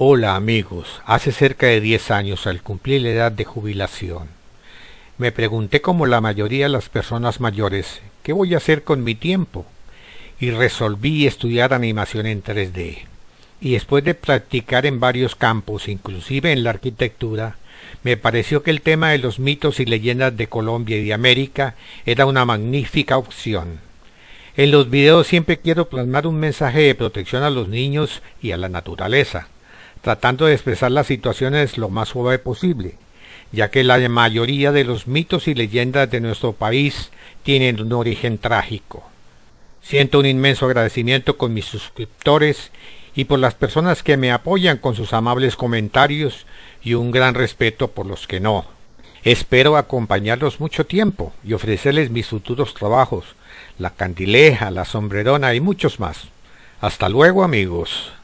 Hola amigos, hace cerca de 10 años al cumplir la edad de jubilación, me pregunté como la mayoría de las personas mayores, ¿qué voy a hacer con mi tiempo? Y resolví estudiar animación en 3D. Y después de practicar en varios campos, inclusive en la arquitectura, me pareció que el tema de los mitos y leyendas de Colombia y de América era una magnífica opción. En los videos siempre quiero plasmar un mensaje de protección a los niños y a la naturaleza tratando de expresar las situaciones lo más suave posible, ya que la mayoría de los mitos y leyendas de nuestro país tienen un origen trágico. Siento un inmenso agradecimiento con mis suscriptores y por las personas que me apoyan con sus amables comentarios y un gran respeto por los que no. Espero acompañarlos mucho tiempo y ofrecerles mis futuros trabajos, la candileja, la sombrerona y muchos más. Hasta luego amigos.